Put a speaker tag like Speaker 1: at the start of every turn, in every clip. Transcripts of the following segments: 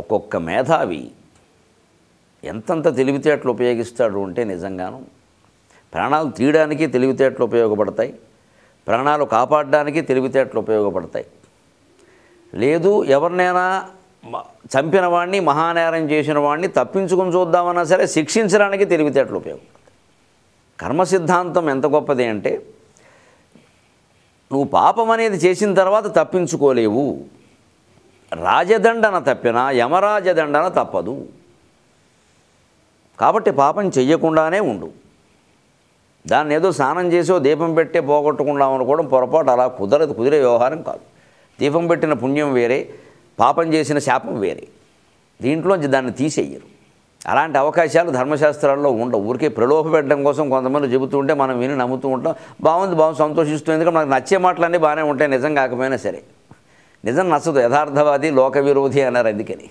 Speaker 1: ఒక్కొక్క మేధావి ఎంతంత తెలివితేటలు ఉపయోగిస్తాడు అంటే నిజంగాను ప్రాణాలు తీయడానికి తెలివితేటలు ఉపయోగపడతాయి ప్రాణాలు కాపాడడానికి తెలివితేటలు ఉపయోగపడతాయి లేదు ఎవరినైనా చంపిన వాడిని మహానేరం చేసిన వాడిని తప్పించుకుని చూద్దామన్నా సరే శిక్షించడానికి తెలివితేటలు ఉపయోగపడతాయి కర్మ సిద్ధాంతం ఎంత గొప్పది అంటే నువ్వు పాపం అనేది చేసిన తర్వాత తప్పించుకోలేవు రాజదండన తప్పినా యమరాజదండన తప్పదు కాబట్టి పాపం చెయ్యకుండానే ఉండు దాన్ని ఏదో స్నానం చేసో దీపం పెట్టే పోగొట్టుకుందాం అనుకోవడం పొరపాటు అలా కుదరదు కుదిరే వ్యవహారం కాదు దీపం పెట్టిన పుణ్యం వేరే పాపం చేసిన శాపం వేరే దీంట్లోంచి దాన్ని తీసేయరు అలాంటి అవకాశాలు ధర్మశాస్త్రాల్లో ఉండవు ఊరికే ప్రలోభ పెట్టడం కోసం కొంతమంది చెబుతుంటే మనం విని నమ్ముతూ ఉంటాం బాగుంది బాగుంది సంతోషిస్తుంది ఎందుకంటే మనకు నచ్చే మాటలన్నీ బాగానే ఉంటాయి నిజం కాకపోయినా సరే నిజం నచ్చదు యథార్థవాది లోక విరోధి అన్నారు అందుకని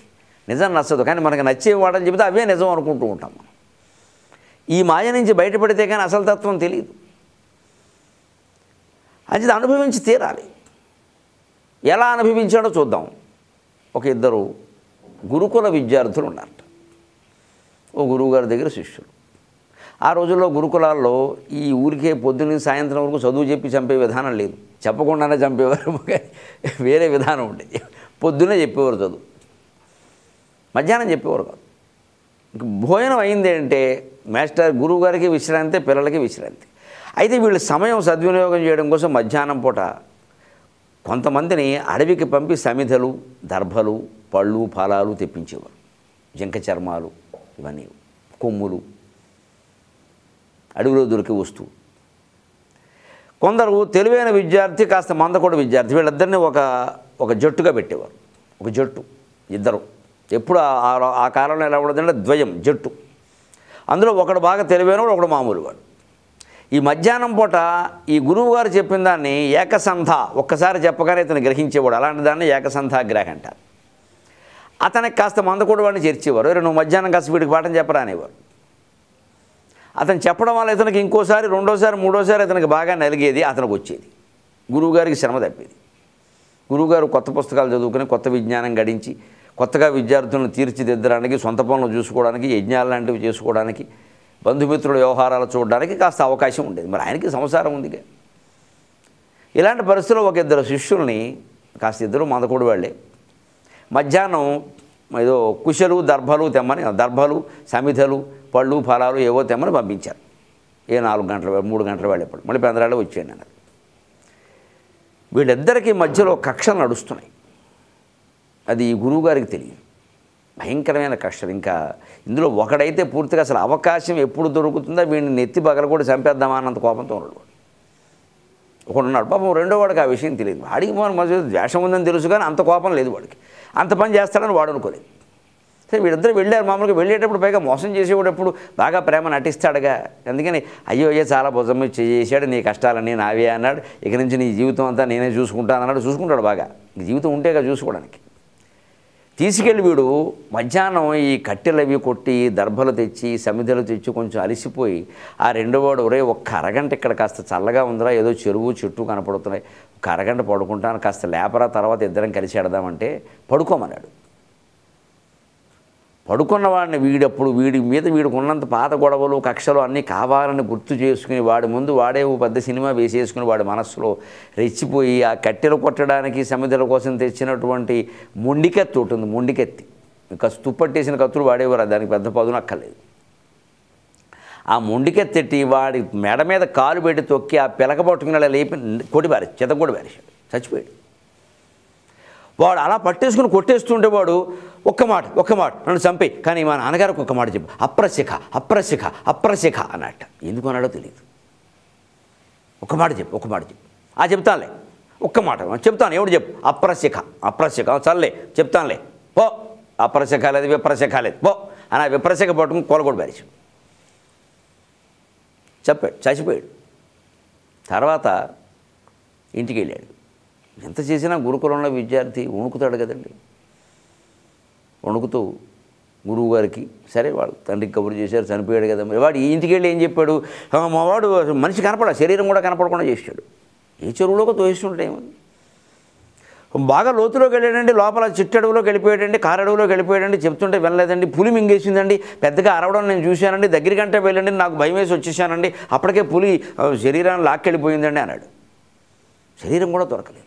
Speaker 1: నిజం నచ్చదు కానీ మనకు వాడని చెబితే అవే నిజం అనుకుంటూ ఉంటాం మనం ఈ మాయ నుంచి బయటపడితే కానీ అసలు తత్వం తెలియదు అది అనుభవించి తీరాలి ఎలా అనుభవించాడో చూద్దాం ఒక ఇద్దరు గురుకుల విద్యార్థులు ఉన్నారట ఓ గురువుగారి దగ్గర శిష్యులు ఆ రోజుల్లో గురుకులాల్లో ఈ ఊరికే పొద్దున్న సాయంత్రం వరకు చదువు చెప్పి చంపే విధానం లేదు చెప్పకుండానే చంపేవారు వేరే విధానం ఉండేది పొద్దునే చెప్పేవారు చదువు మధ్యాహ్నం చెప్పేవారు కాదు ఇంక భోజనం అయింది అంటే మాస్టర్ గురువు గారికి విశ్రాంతి పిల్లలకి విశ్రాంతి అయితే వీళ్ళు సమయం సద్వినియోగం చేయడం కోసం మధ్యాహ్నం పూట కొంతమందిని అడవికి పంపి సమిధలు దర్భలు పళ్ళు ఫలాలు తెప్పించేవారు జింక చర్మాలు ఇవన్నీ కొమ్ములు అడుగులో దొరికే వస్తువు కొందరు తెలివైన విద్యార్థి కాస్త మందకూడ విద్యార్థి వీళ్ళిద్దరిని ఒక ఒక జట్టుగా పెట్టేవారు ఒక జట్టు ఇద్దరు ఎప్పుడు ఆ కాలంలో ఎలా ఉండదంటే ద్వయం జట్టు అందులో ఒకడు బాగా తెలివైన ఒకడు మామూలు వాడు ఈ మధ్యాహ్నం పూట ఈ గురువు గారు చెప్పిన దాన్ని ఏకసంధ ఒక్కసారి చెప్పగానే ఇతను గ్రహించేవాడు అలాంటి దాన్ని ఏకసంధాగ్రహ అంటారు అతనికి కాస్త మందకూడవాడిని చేర్చేవారు నువ్వు మధ్యాహ్నం కాస్త వీడికి పాఠం చెప్పరానేవారు అతను చెప్పడం వల్ల ఇతనికి ఇంకోసారి రెండోసారి మూడోసారి అతనికి బాగా నలిగేది అతనికి వచ్చేది గురువుగారికి శ్రమ తప్పేది గురువుగారు కొత్త పుస్తకాలు చదువుకుని కొత్త విజ్ఞానం గడించి కొత్తగా విద్యార్థులను తీర్చిదిద్దడానికి సొంత పనులు చూసుకోవడానికి యజ్ఞాలు లాంటివి చేసుకోవడానికి బంధుమిత్రుల వ్యవహారాలు చూడడానికి కాస్త అవకాశం ఉండేది మరి ఆయనకి సంసారం ఉందిగా ఇలాంటి పరిస్థితుల్లో ఒక ఇద్దరు శిష్యుల్ని కాస్త ఇద్దరు మందకూడు వాళ్ళే మధ్యాహ్నం ఏదో కుశలు దర్భలు తెమ్మని దర్భలు సమిధలు పళ్ళు ఫలాలు ఏవో తెమ్మని పంపించారు ఏ నాలుగు గంటల మూడు గంటల వెళ్ళేప్పుడు మళ్ళీ పెందరాళ్ళు వచ్చాను అన్నారు వీళ్ళిద్దరికీ మధ్యలో కక్షలు నడుస్తున్నాయి అది ఈ గురువుగారికి తెలియదు భయంకరమైన కష్టం ఇంకా ఇందులో ఒకడైతే పూర్తిగా అసలు అవకాశం ఎప్పుడు దొరుకుతుందో వీడిని నెత్తి పగల కూడా చంపేద్దామా అన్నంత కోపంతో ఉన్నాడు ఒకడు ఉన్నాడు పాపం రెండో వాడికి ఆ విషయం తెలియదు వాడికి మన మధ్య ద్వేషం ఉందని తెలుసు కానీ అంత కోపం లేదు వాడికి అంత పని చేస్తాడని వాడు అనుకోలేదు సరే వీడిద్దరు వెళ్ళారు మామూలుగా వెళ్ళేటప్పుడు పైగా మోసం చేసేటప్పుడు బాగా ప్రేమ నటిస్తాడుగా అందుకని అయ్యో అయ్యో చాలా భుజం చేసాడు నీ కష్టాలన్నీ నావే అన్నాడు ఇక నుంచి నీ జీవితం అంతా నేనే చూసుకుంటాను అన్నాడు చూసుకుంటాడు బాగా జీవితం ఉంటేగా చూసుకోవడానికి తీసుకెళ్ళి వీడు మధ్యాహ్నం ఈ కట్టెలు అవి కొట్టి దర్భలు తెచ్చి సమిధలు తెచ్చి కొంచెం అలిసిపోయి ఆ రెండో వాడు ఒరే ఒక్క అరగంట ఇక్కడ కాస్త చల్లగా ఉందిరా ఏదో చెరువు చెట్టు కనపడుతున్నాయి ఒక అరగంట పడుకుంటాను కాస్త లేపరా తర్వాత ఇద్దరం కలిసి ఆడదామంటే పడుకోమన్నాడు పడుకున్న వాడిని వీడప్పుడు వీడి మీద ఉన్నంత పాత గొడవలు కక్షలు అన్నీ కావాలని గుర్తు చేసుకుని వాడి ముందు వాడే ఓ పెద్ద సినిమా వేసేసుకుని వాడి మనస్సులో రెచ్చిపోయి ఆ కట్టెలు కొట్టడానికి సమిధుల కోసం తెచ్చినటువంటి మొండికెత్తి ఉంటుంది మొండికెత్తి ఇంకా తుప్పట్టేసిన కత్తులు వాడేవారు దానికి పెద్ద పదును అక్కర్లేదు ఆ మొండికెత్తెట్టి వాడి మెడ మీద కాలు పెట్టి తొక్కి ఆ పిలక పట్టుకుని లేపి కొడిబారి చెత్త కొడిబారి చచ్చిపోయాడు వాడు అలా పట్టేసుకుని కొట్టేస్తుంటే వాడు ఒక్క మాట ఒక్క మాట నన్ను చంపి కానీ మా నాన్నగారికి ఒక్క మాట చెప్పు అప్రశిఖ అప్రశిఖ అప్రశిఖ అన్నట్ట ఎందుకు అన్నాడో తెలియదు ఒక మాట చెప్పు ఒక మాట చెప్పు ఆ చెప్తానులే ఒక్క మాట చెప్తాను ఎవడు చెప్పు అప్రశిఖ అప్రశిఖ చల్లే చెప్తానులే పో అప్రశిఖ లేదు విప్రశిఖ లేదు పో అని ఆ విప్రశిఖ పట్టుకుని కోలగొడు బారేసి చెప్పాడు చచ్చిపోయాడు తర్వాత ఇంటికి వెళ్ళాడు ఎంత చేసినా గురుకులంలో విద్యార్థి వణుకుతాడు కదండి వణుకుతూ గురువు గారికి సరే వాళ్ళు తండ్రికి కబురు చేశారు చనిపోయాడు కదా మరి వాడు ఇంటికి వెళ్ళి ఏం చెప్పాడు మావాడు మనిషి కనపడ శరీరం కూడా కనపడకుండా చేశాడు ఏ చెరువులోకి తోయిస్తుంటే బాగా లోతులోకి వెళ్ళాడండి లోపల అడవులోకి వెళ్ళిపోయాడండి అడవులోకి వెళ్ళిపోయాడండి చెప్తుంటే వెళ్ళలేదండి పులి మింగేసిందండి పెద్దగా అరవడం నేను చూశానండి దగ్గరికంటే వెళ్ళండి నాకు భయం వేసి వచ్చేసానండి అప్పటికే పులి శరీరాన్ని లాక్కెళ్ళిపోయిందండి అన్నాడు శరీరం కూడా దొరకలేదు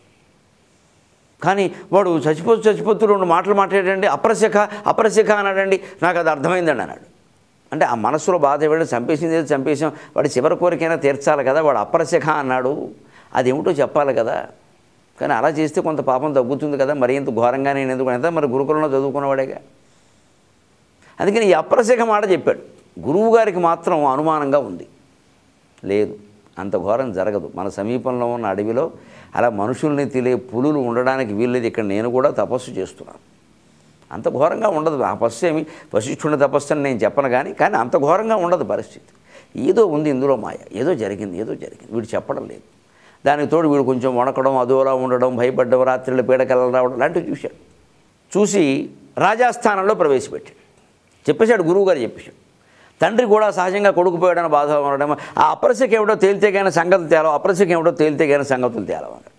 Speaker 1: కానీ వాడు చచ్చిపోతూ చచ్చిపోతూ రెండు మాటలు మాట్లాడండి అప్రశఖ అప్రశఖ అన్నాడండి నాకు అది అర్థమైందండి అన్నాడు అంటే ఆ మనసులో బాధ ఇవ్వడం చంపేసింది ఏదో చంపేసాం వాడు చివరి కోరికైనా తీర్చాలి కదా వాడు అప్రశఖ అన్నాడు అదేమిటో చెప్పాలి కదా కానీ అలా చేస్తే కొంత పాపం తగ్గుతుంది కదా మరి ఇంత ఘోరంగా నేను ఎందుకు మరి గురుకులంలో చదువుకున్నవాడేగా అందుకని ఈ అప్రశఖ మాట చెప్పాడు గురువుగారికి మాత్రం అనుమానంగా ఉంది లేదు అంత ఘోరం జరగదు మన సమీపంలో ఉన్న అడవిలో అలా మనుషుల్ని తెలియ పులులు ఉండడానికి వీల్లేదు ఇక్కడ నేను కూడా తపస్సు చేస్తున్నాను అంత ఘోరంగా ఉండదు ఆ పస్సు ఏమి వశిష్ఠుని తపస్సు నేను చెప్పను కానీ కానీ అంత ఘోరంగా ఉండదు పరిస్థితి ఏదో ఉంది ఇందులో మాయ ఏదో జరిగింది ఏదో జరిగింది వీడు చెప్పడం లేదు దానికి తోడు వీడు కొంచెం వణకడం అదోలా ఉండడం భయపడ్డం రాత్రిలో పీడకెళ్ళ రావడం లాంటివి చూశాడు చూసి రాజాస్థానంలో ప్రవేశపెట్టాడు చెప్పేశాడు గురువుగారు చెప్పేశాడు తండ్రి కూడా సహజంగా కొడుకుపోయాడని బాధ ఉండడం ఆ అపరసకి ఏమిటో తేలితేగైన సంగతులు తేలవు అపరసకి ఏమిటో తేలితేగైన సంగతులు తేలవాలి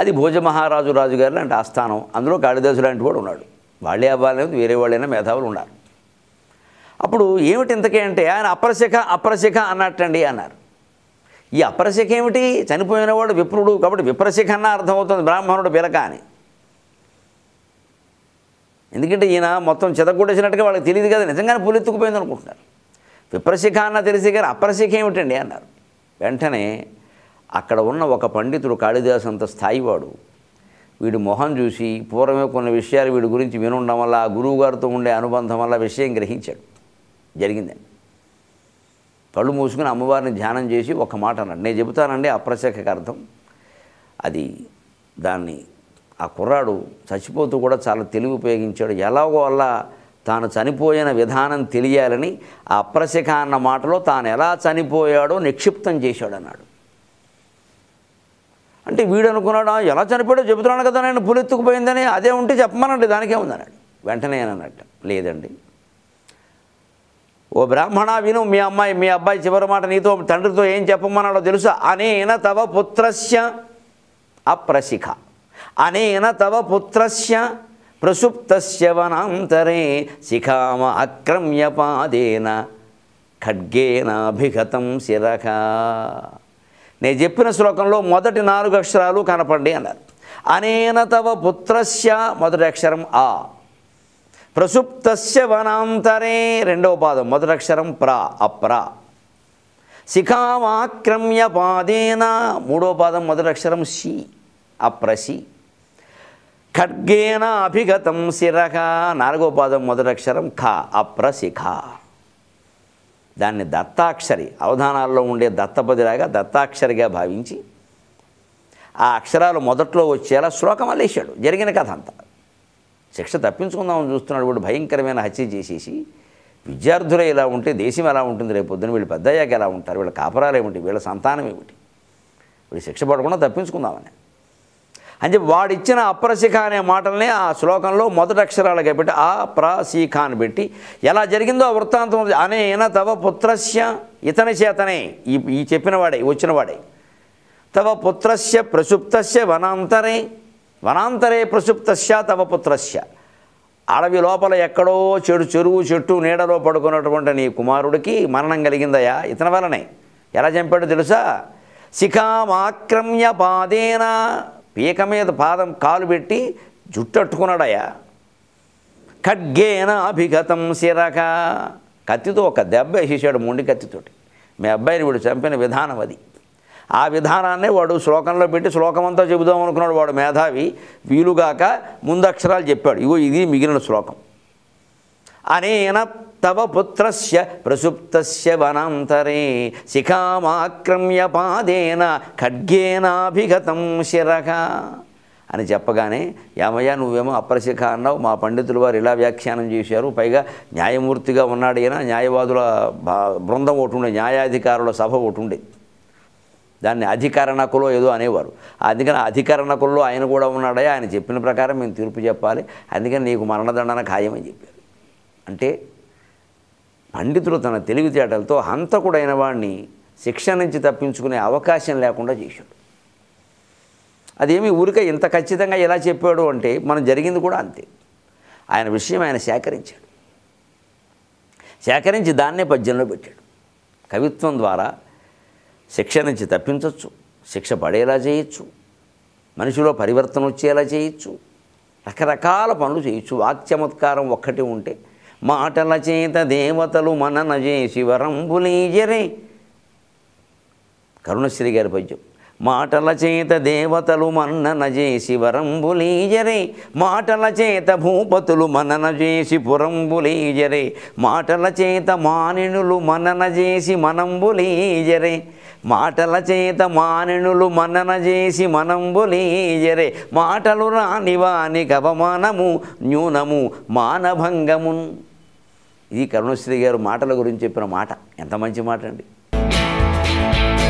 Speaker 1: అది భోజ మహారాజు రాజుగారు లాంటి ఆస్థానం అందులో కాళిదాసు లాంటి కూడా ఉన్నాడు వాళ్ళే అవ్వాలనేది వేరే వాళ్ళైనా మేధావులు ఉన్నారు అప్పుడు ఏమిటి ఇంతకే అంటే ఆయన అపరశిఖ అపరశిఖ అన్నట్టండి అన్నారు ఈ అపరశిఖ ఏమిటి చనిపోయినవాడు విప్రుడు కాబట్టి విప్రశిఖ అన్న అర్థమవుతుంది బ్రాహ్మణుడు పిలక అని ఎందుకంటే ఈయన మొత్తం చెదగొట్టేసినట్టుగా వాళ్ళకి తెలియదు కదా నిజంగానే పులెత్తుకుపోయింది అనుకుంటున్నారు విప్రశిఖ అన్న తెలిసి కానీ అప్రశిఖ ఏమిటండి అన్నారు వెంటనే అక్కడ ఉన్న ఒక పండితుడు కాళిదాసంత అంత స్థాయివాడు వీడు మొహం చూసి పూర్వమే కొన్ని విషయాలు వీడి గురించి వినుండడం వల్ల ఆ గురువుగారితో ఉండే అనుబంధం వల్ల విషయం గ్రహించాడు జరిగిందండి కళ్ళు మూసుకుని అమ్మవారిని ధ్యానం చేసి ఒక మాట అన్నాడు నేను చెబుతానండి అప్రశకకు అర్థం అది దాన్ని ఆ కుర్రాడు చచ్చిపోతూ కూడా చాలా తెలివి ఉపయోగించాడు ఎలాగో వల్ల తాను చనిపోయిన విధానం తెలియాలని ఆ అప్రశిఖ అన్న మాటలో తాను ఎలా చనిపోయాడో నిక్షిప్తం చేశాడు అన్నాడు అంటే వీడు అనుకున్నాడు ఎలా చనిపోయాడో చెబుతున్నాను కదా నేను పులెత్తుకుపోయిందని అదే ఉంటే చెప్పమనండి దానికే ఉందన్నాడు వెంటనే అన్నట్ట లేదండి ఓ బ్రాహ్మణ విను మీ అమ్మాయి మీ అబ్బాయి చివరి మాట నీతో తండ్రితో ఏం చెప్పమన్నాడో తెలుసా అనేన తవ పుత్రస్య అప్రశిఖ అనేన తవ పుత్రస్య ప్రసుప్తస్య వనాంతరే శిఖామ అక్రమ్య పాదేన ఖడ్గేనాభిఘతం శిరక నేను చెప్పిన శ్లోకంలో మొదటి నాలుగు అక్షరాలు కనపండి అన్నారు అనేన తవ పుత్రస్య మొదటి అక్షరం ఆ ప్రసుప్తస్య వనాంతరే రెండవ పాదం మొదటి అక్షరం ప్రా అప్రా శిఖామాక్రమ్య పాదేన మూడో పాదం మొదటి అక్షరం షీ అప్రసి ఖడ్గేన అభిగతం శిరక నాలుగో పాదం మొదటక్షరం ఖ ఖ దాన్ని దత్తాక్షరి అవధానాల్లో ఉండే దత్తపదిలాగా దత్తాక్షరిగా భావించి ఆ అక్షరాలు మొదట్లో వచ్చేలా శ్లోకం అల్లేశాడు జరిగిన కథ అంతా శిక్ష తప్పించుకుందామని చూస్తున్నాడు వాడు భయంకరమైన హత్య చేసేసి విద్యార్థులు ఇలా ఉంటే దేశం ఎలా ఉంటుంది రేపు పొద్దున వీళ్ళు పెద్దయ్యాక ఎలా ఉంటారు వీళ్ళ కాపరాలు ఏమిటి వీళ్ళ సంతానం ఏమిటి వీళ్ళు శిక్ష పడకుండా తప్పించుకుందామని అంటే వాడిచ్చిన అప్రశిఖ అనే మాటలనే ఆ శ్లోకంలో మొదటి అక్షరాలుగా పెట్టి ఆ ప్రశిఖ అని పెట్టి ఎలా జరిగిందో వృత్తాంతం అనేన తవ పుత్రస్య ఇతని చేతనే ఈ ఈ చెప్పినవాడే వచ్చినవాడే తవ పుత్రస్య ప్రసుప్తస్య వనాంతరే వనాంతరే ప్రసుప్తస్య తవ పుత్రస్య అడవి లోపల ఎక్కడో చెడు చెరువు చెట్టు నీడలో పడుకున్నటువంటి నీ కుమారుడికి మరణం కలిగిందయా ఇతని వలనే ఎలా చంపాడో తెలుసా శిఖామాక్రమ్య పాదేన పీక మీద పాదం కాలు పెట్టి జుట్టు ఖడ్గేన అభిగతం శిరక కత్తితో ఒక దెబ్బ వేసేసాడు మొండి కత్తితోటి మీ అబ్బాయిని వీడు చంపిన విధానం అది ఆ విధానాన్నే వాడు శ్లోకంలో పెట్టి శ్లోకమంతా చెబుదాం అనుకున్నాడు వాడు మేధావి వీలుగాక ముందక్షరాలు చెప్పాడు ఇగో ఇది మిగిలిన శ్లోకం అనేన తవ పుత్ర ప్రసుప్తస్య వనాంతరే శిఖామాక్రమ్య పాదేన ఖడ్గేనాభిగతం శిరక అని చెప్పగానే యామయ్య నువ్వేమో అప్రశిఖ అన్నావు మా పండితులు వారు ఇలా వ్యాఖ్యానం చేశారు పైగా న్యాయమూర్తిగా ఉన్నాడు ఈయన న్యాయవాదుల బృందం ఒకటి ఉండే న్యాయాధికారుల సభ ఒకటి ఉండే దాన్ని అధికరణకులో ఏదో అనేవారు అందుకని అధికరణకుల్లో ఆయన కూడా ఉన్నాడే ఆయన చెప్పిన ప్రకారం మేము తీర్పు చెప్పాలి అందుకని నీకు మరణదండన ఖాయమని చెప్పారు అంటే పండితులు తన తెలివితేటలతో హంతకుడైన వాడిని శిక్ష నుంచి తప్పించుకునే అవకాశం లేకుండా చేశాడు అదేమి ఊరిక ఇంత ఖచ్చితంగా ఎలా చెప్పాడు అంటే మనం జరిగింది కూడా అంతే ఆయన విషయం ఆయన సేకరించాడు సేకరించి దాన్నే పద్యంలో పెట్టాడు కవిత్వం ద్వారా శిక్ష నుంచి తప్పించవచ్చు శిక్ష పడేలా చేయొచ్చు మనిషిలో పరివర్తన వచ్చేలా చేయొచ్చు రకరకాల పనులు చేయొచ్చు వాక్చమత్కారం ఒక్కటి ఉంటే మాటల చేత దేవతలు మనన చేసి వరంబులీజరే కరుణశ్రీ గారి పద్యం మాటల చేత దేవతలు మన్నన చేసి వరంబులీజరే మాటల చేత భూపతులు మనన చేసి పురంబులీజరే మాటల చేత మానినులు మనన చేసి మనంబులీజరే మాటల చేత మానినులు మనన చేసి మనంబులీజరే మాటలు రాని వానికి అవమానము న్యూనము మానభంగమున్ ఇది కరుణశ్రీ గారు మాటల గురించి చెప్పిన మాట ఎంత మంచి మాట అండి